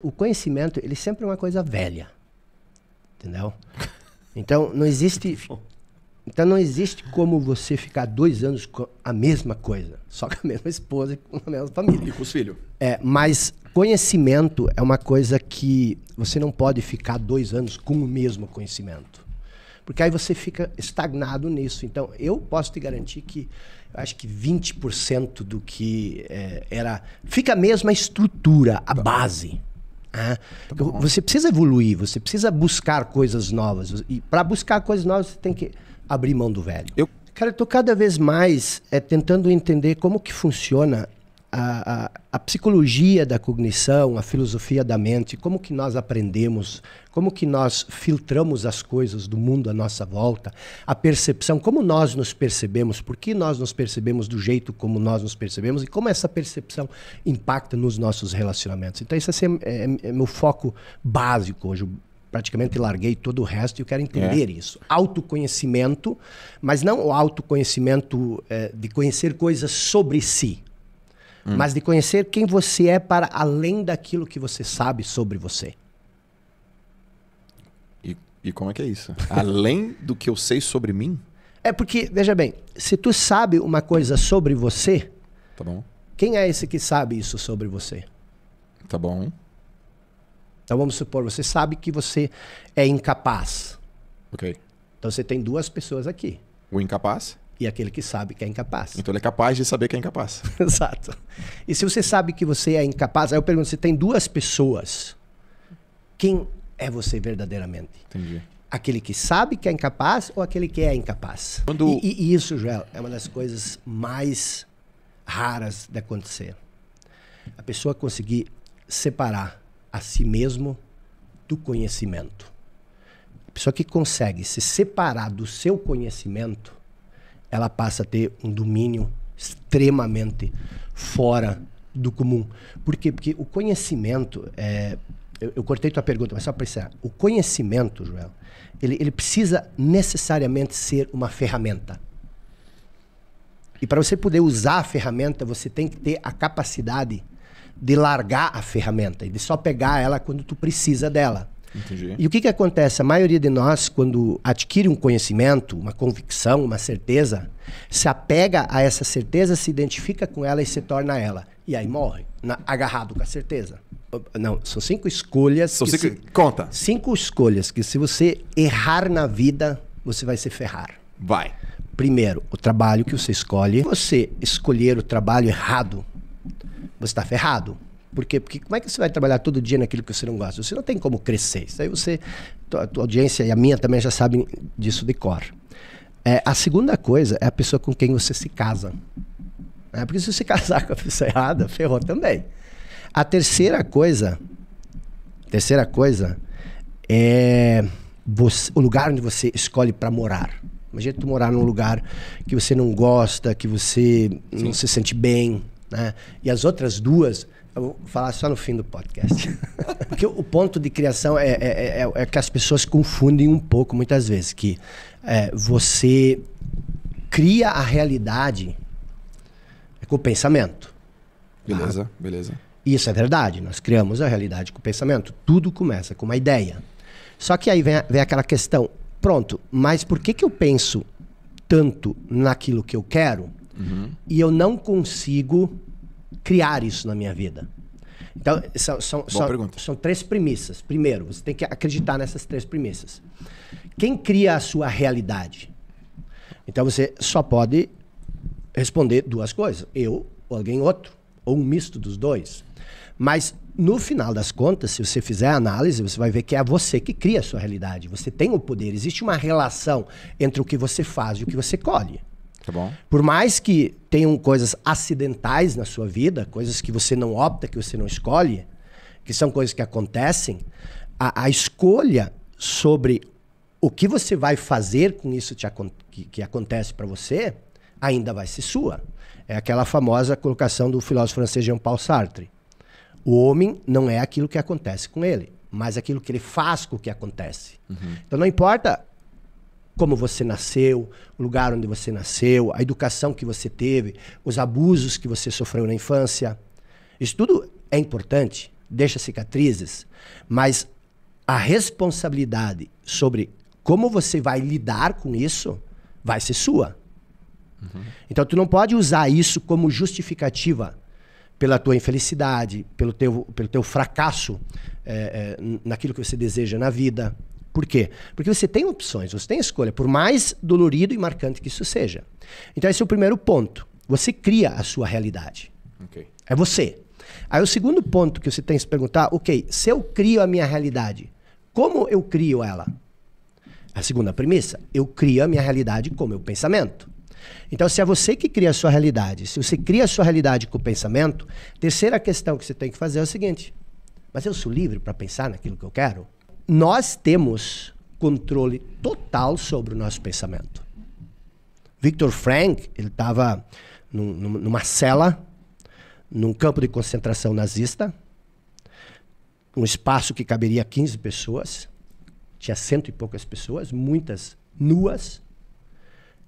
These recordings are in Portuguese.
o conhecimento, ele sempre é uma coisa velha. Entendeu? Então, não existe... Então não existe como você ficar dois anos com a mesma coisa, só com a mesma esposa e com a mesma família. E com os filhos. É, mas conhecimento é uma coisa que você não pode ficar dois anos com o mesmo conhecimento. Porque aí você fica estagnado nisso. Então, eu posso te garantir que acho que 20% do que é, era. Fica a mesma estrutura, a tá. base tá você precisa evoluir, você precisa buscar coisas novas. E para buscar coisas novas, você tem que abrir mão do velho. Eu... Cara, eu tô cada vez mais é, tentando entender como que funciona a, a, a, psicologia da cognição, a filosofia da mente, como que nós aprendemos, como que nós filtramos as coisas do mundo à nossa volta, a percepção, como nós nos percebemos, por que nós nos percebemos do jeito como nós nos percebemos e como essa percepção impacta nos nossos relacionamentos. Então, esse é, é, é meu foco básico hoje, praticamente larguei todo o resto e eu quero entender é. isso. Autoconhecimento, mas não o autoconhecimento é, de conhecer coisas sobre si, Hum. mas de conhecer quem você é para além daquilo que você sabe sobre você. E, e como é que é isso? além do que eu sei sobre mim? É porque, veja bem, se tu sabe uma coisa sobre você. Tá bom. Quem é esse que sabe isso sobre você? Tá bom. Então vamos supor, você sabe que você é incapaz. Ok. Então você tem duas pessoas aqui. O incapaz? e aquele que sabe que é incapaz. Então ele é capaz de saber que é incapaz. Exato. E se você sabe que você é incapaz, aí eu pergunto: se tem duas pessoas, quem é você verdadeiramente? Entendi. Aquele que sabe que é incapaz ou aquele que é incapaz? Quando... E, e, e isso, Joel, é uma das coisas mais raras de acontecer. A pessoa conseguir separar a si mesmo do conhecimento. A pessoa que consegue se separar do seu conhecimento ela passa a ter um domínio extremamente fora do comum. Por quê? Porque o conhecimento é, eu, eu, cortei tua pergunta, mas só para encerrar. O conhecimento, Joel, ele, ele, precisa necessariamente ser uma ferramenta. E para você poder usar a ferramenta, você tem que ter a capacidade de largar a ferramenta e de só pegar ela quando tu precisa dela. Entendi. E o que, que acontece? A maioria de nós, quando adquire um conhecimento, uma convicção, uma certeza, se apega a essa certeza, se identifica com ela e se torna ela. E aí morre, na, agarrado com a certeza. Não, são cinco escolhas. São cinco. Se, conta. Cinco escolhas que, se você errar na vida, você vai se ferrar. Vai. Primeiro, o trabalho que você escolhe. Se você escolher o trabalho errado, você está ferrado. Por quê? Porque como é que você vai trabalhar todo dia naquilo que você não gosta? Você não tem como crescer. Isso aí você. A tua audiência e a minha também já sabem disso de cor. É, a segunda coisa é a pessoa com quem você se casa. É, porque se você casar com a pessoa errada, ferrou também. A terceira coisa. Terceira coisa é você, o lugar onde você escolhe para morar. Imagina tu morar num lugar que você não gosta, que você Sim. não se sente bem. Né? E as outras duas eu vou falar só no fim do podcast. Porque o ponto de criação é, é, é, é, que as pessoas confundem um pouco, muitas vezes, que você cria a realidade com o pensamento. Beleza, tá? beleza. Isso é verdade, nós criamos a realidade com o pensamento. Tudo começa com uma ideia. Só que aí vem, vem aquela questão, pronto, mas por que, que eu penso tanto naquilo que eu quero uhum. e eu não consigo criar isso na minha vida? Então, são, são, são, são, três premissas. Primeiro, você tem que acreditar nessas três premissas. Quem cria a sua realidade? Então, você só pode responder duas coisas: eu ou alguém outro, ou um misto dos dois. Mas, no final das contas, se você fizer a análise, você vai ver que é você que cria a sua realidade. Você tem o poder. Existe uma relação entre o que você faz e o que você colhe. Tá bom. Por mais que tenham coisas acidentais na sua vida, coisas que você não opta, que você não escolhe, que são coisas que acontecem, a, a escolha sobre o que você vai fazer com isso te, que, que acontece para você ainda vai ser sua. É aquela famosa colocação do filósofo francês Jean-Paul Sartre. O homem não é aquilo que acontece com ele, mas aquilo que ele faz com o que acontece. Uhum. Então não importa como você nasceu, o lugar onde você nasceu, a educação que você teve, os abusos que você sofreu na infância. Isso tudo é importante, deixa cicatrizes, mas a responsabilidade sobre como você vai lidar com isso vai ser sua. Uhum. Então tu não pode usar isso como justificativa pela tua infelicidade, pelo teu, pelo teu fracasso é, é, naquilo que você deseja na vida. Por quê? Porque você tem opções, você tem escolha, por mais dolorido e marcante que isso seja. Então, esse é o primeiro ponto. Você cria a sua realidade. Okay. É você. Aí o segundo ponto que você tem que se perguntar, ok, se eu crio a minha realidade, como eu crio ela? A segunda premissa, eu crio a minha realidade com o meu pensamento. Então, se é você que cria a sua realidade, se você cria a sua realidade com o pensamento, terceira questão que você tem que fazer é o seguinte: mas eu sou livre para pensar naquilo que eu quero? nós temos controle total sobre o nosso pensamento. Victor Frank, ele estava num, numa cela, num campo de concentração nazista, um espaço que caberia 15 pessoas, tinha cento e poucas pessoas, muitas nuas,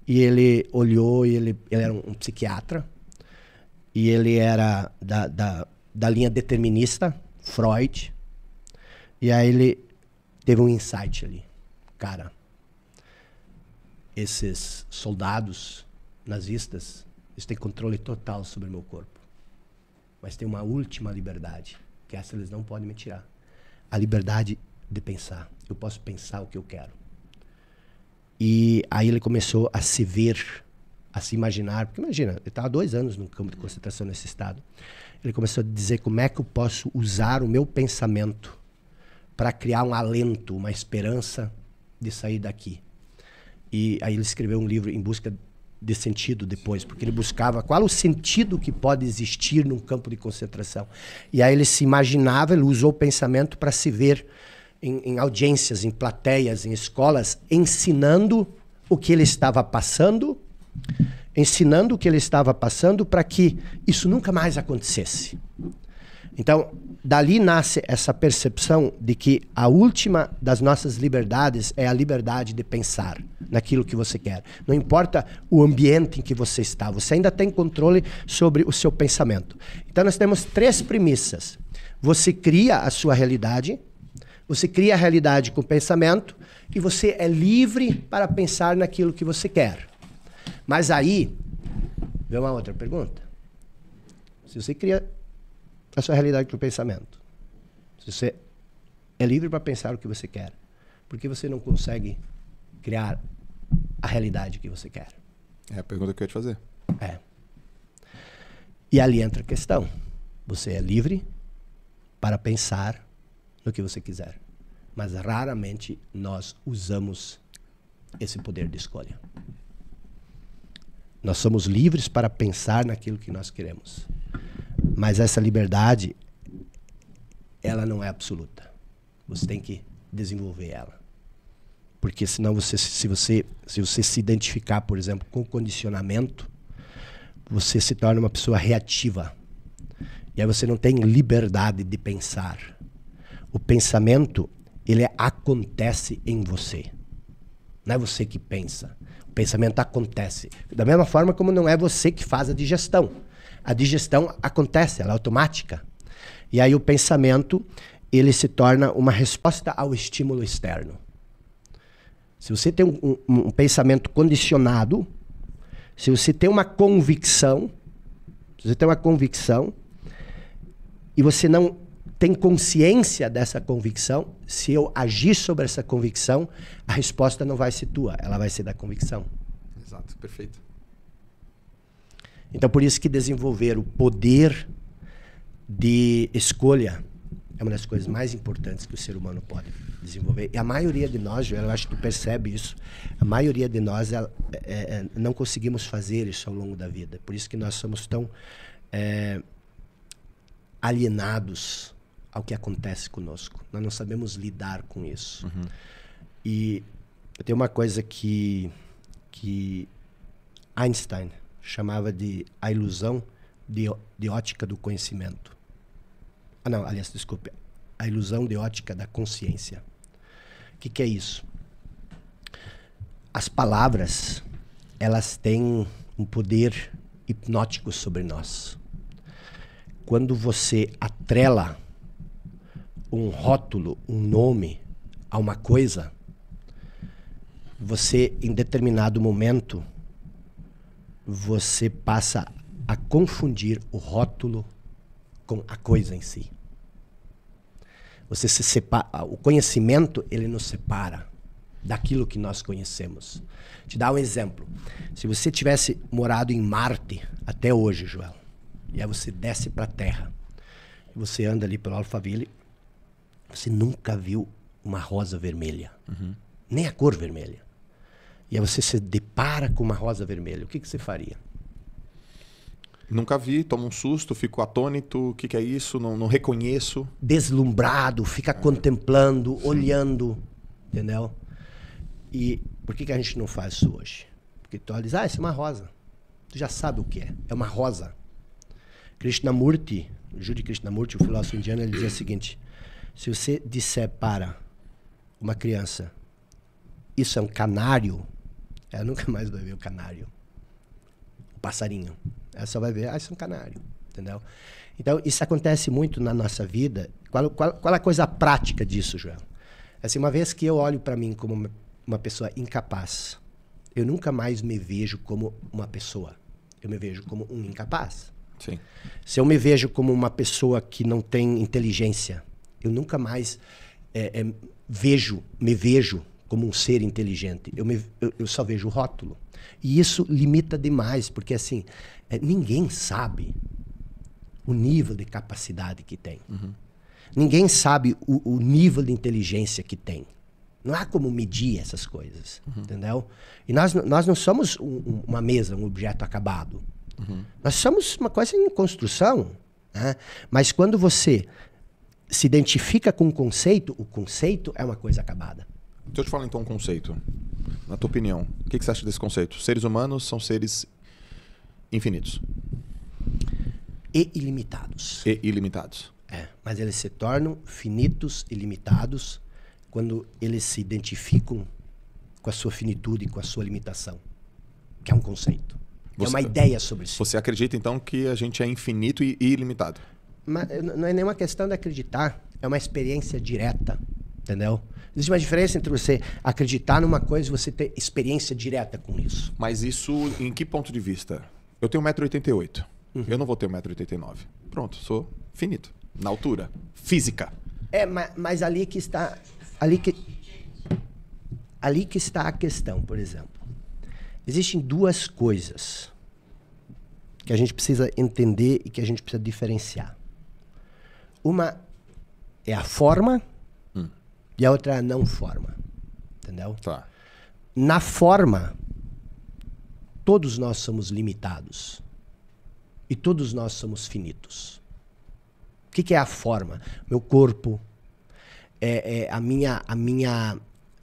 e ele olhou, e ele, ele era um, um psiquiatra, e ele era da, da, da linha determinista, Freud, e aí ele teve um insight ali. Cara, esses soldados nazistas, eles têm controle total sobre o meu corpo. Mas tem uma última liberdade, que essa eles não podem me tirar. A liberdade de pensar. Eu posso pensar o que eu quero. E aí ele começou a se ver, a se imaginar. Porque imagina, ele estava tá dois anos no campo de concentração nesse estado. Ele começou a dizer como é que eu posso usar o meu pensamento para criar um alento, uma esperança de sair daqui. E aí ele escreveu um livro em busca de sentido depois, porque ele buscava qual o sentido que pode existir num campo de concentração. E aí ele se imaginava, ele usou o pensamento para se ver em, em audiências, em plateias, em escolas, ensinando o que ele estava passando, ensinando o que ele estava passando para que isso nunca mais acontecesse. Então, dali nasce essa percepção de que a última das nossas liberdades é a liberdade de pensar naquilo que você quer. Não importa o ambiente em que você está, você ainda tem controle sobre o seu pensamento. Então nós temos três premissas. Você cria a sua realidade, você cria a realidade com pensamento e você é livre para pensar naquilo que você quer. Mas aí, vê uma outra pergunta. Se você cria é a sua realidade com o pensamento. Você é livre para pensar o que você quer. Porque você não consegue criar a realidade que você quer. É a pergunta que eu ia te fazer. É. E ali entra a questão. Você é livre para pensar no que você quiser. Mas raramente nós usamos esse poder de escolha. Nós somos livres para pensar naquilo que nós queremos. Mas essa liberdade, ela não é absoluta. Você tem que desenvolver ela. Porque senão você se você se você se identificar, por exemplo, com condicionamento, você se torna uma pessoa reativa. E aí você não tem liberdade de pensar. O pensamento, ele acontece em você. Não é você que pensa. O pensamento acontece. Da mesma forma como não é você que faz a digestão a digestão acontece, ela é automática. E aí o pensamento, ele se torna uma resposta ao estímulo externo. Se você tem um, um, um pensamento condicionado, se você tem uma convicção, se você tem uma convicção e você não tem consciência dessa convicção, se eu agir sobre essa convicção, a resposta não vai ser tua, ela vai ser da convicção. Exato, perfeito. Então, por isso que desenvolver o poder de escolha é uma das coisas mais importantes que o ser humano pode desenvolver. E a maioria de nós, eu acho que tu percebe isso, a maioria de nós é, é, não conseguimos fazer isso ao longo da vida. Por isso que nós somos tão é, alienados ao que acontece conosco. Nós não sabemos lidar com isso. Uhum. E tem uma coisa que, que Einstein chamava de a ilusão de, de ótica do conhecimento. Ah, não, aliás, desculpe. A ilusão de ótica da consciência. O que, que é isso? As palavras, elas têm um poder hipnótico sobre nós. Quando você atrela um rótulo, um nome a uma coisa, você, em determinado momento, você passa a confundir o rótulo com a coisa em si. Você se separa, o conhecimento ele nos separa daquilo que nós conhecemos. Te dar um exemplo. Se você tivesse morado em Marte até hoje, Joel, e aí você desce para a Terra, você anda ali pelo Alphaville, você nunca viu uma rosa vermelha, uhum. nem a cor vermelha e aí você se depara com uma rosa vermelha, o que, que você faria? Nunca vi, tomo um susto, fico atônito, o que, que, é isso? Não, não reconheço. Deslumbrado, fica é. contemplando, Sim. olhando, entendeu? E por que, que a gente não faz isso hoje? Porque tu olha ah, isso é uma rosa. Tu já sabe o que é, é uma rosa. Krishnamurti, Júri Krishnamurti, o filósofo indiano, ele dizia o seguinte, se você disser para uma criança, isso é um canário, ela nunca mais vai ver o canário. O passarinho. Ela só vai ver, ah, isso é um canário. Entendeu? Então, isso acontece muito na nossa vida. Qual, qual, qual é a coisa prática disso, João? Assim, uma vez que eu olho para mim como uma, uma pessoa incapaz, eu nunca mais me vejo como uma pessoa. Eu me vejo como um incapaz. Sim. Se eu me vejo como uma pessoa que não tem inteligência, eu nunca mais é, é, vejo, me vejo como um ser inteligente. Eu, me, eu, eu só vejo o rótulo. E isso limita demais, porque assim, é, ninguém sabe o nível de capacidade que tem. Uhum. Ninguém sabe o, o, nível de inteligência que tem. Não há como medir essas coisas, uhum. entendeu? E nós, nós não somos um, uma mesa, um objeto acabado. Uhum. Nós somos uma coisa em construção. Né? Mas quando você se identifica com um conceito, o conceito é uma coisa acabada. Deixa eu te falar então um conceito. Na tua opinião, o que, que você acha desse conceito? Seres humanos são seres infinitos. E ilimitados. E ilimitados. É, mas eles se tornam finitos e limitados quando eles se identificam com a sua finitude, com a sua limitação, que é um conceito. Você, é uma ideia sobre isso. Si. Você acredita então que a gente é infinito e ilimitado? Mas, não é nenhuma questão de acreditar, é uma experiência direta Entendeu? Existe uma diferença entre você acreditar numa coisa e você ter experiência direta com isso. Mas isso em que ponto de vista? Eu tenho 1,88m. Uhum. Eu não vou ter 1,89m. Pronto, sou finito. Na altura. Física. É, mas, mas ali que está. Ali que, ali que está a questão, por exemplo. Existem duas coisas que a gente precisa entender e que a gente precisa diferenciar. Uma é a forma e a outra é não forma. Entendeu? Tá. Na forma, todos nós somos limitados. E todos nós somos finitos. O que, que é a forma? Meu corpo, é, é a minha, a minha,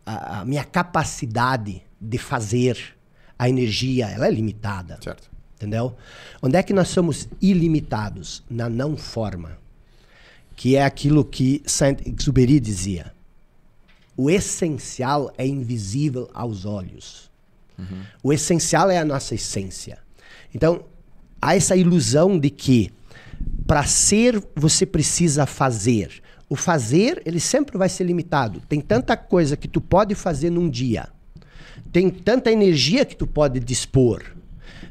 a, a minha capacidade de fazer, a energia, ela é limitada. Certo. Entendeu? Onde é que nós somos ilimitados? Na não forma. Que é aquilo que Saint-Exupéry dizia. O essencial é invisível aos olhos. Uhum. O essencial é a nossa essência. Então, há essa ilusão de que para ser você precisa fazer. O fazer, ele sempre vai ser limitado. Tem tanta coisa que tu pode fazer num dia. Tem tanta energia que tu pode dispor.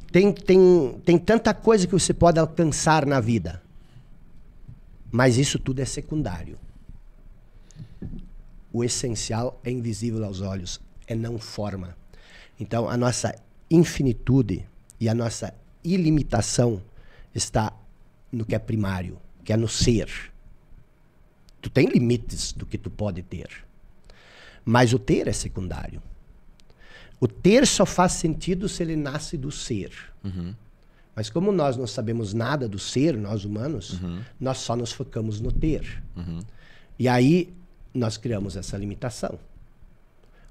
Tem, tem, tem tanta coisa que você pode alcançar na vida. Mas isso tudo é secundário o essencial é invisível aos olhos, é não forma. Então, a nossa infinitude e a nossa ilimitação está no que é primário, que é no ser. Tu tem limites do que tu pode ter, mas o ter é secundário. O ter só faz sentido se ele nasce do ser. Uhum. Mas como nós não sabemos nada do ser, nós humanos, uhum. nós só nos focamos no ter. Uhum. E aí nós criamos essa limitação.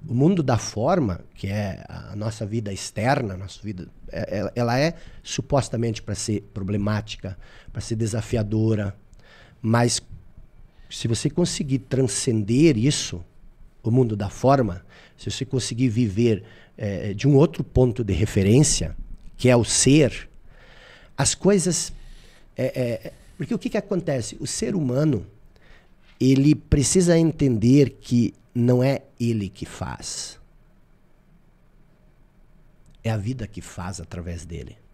O mundo da forma, que é a nossa vida externa, nossa vida, ela, é, é, ela é supostamente para ser problemática, para ser desafiadora, mas se você conseguir transcender isso, o mundo da forma, se você conseguir viver é, de um outro ponto de referência, que é o ser, as coisas. É, é, porque o que, que acontece? O ser humano ele precisa entender que não é ele que faz. É a vida que faz através dele.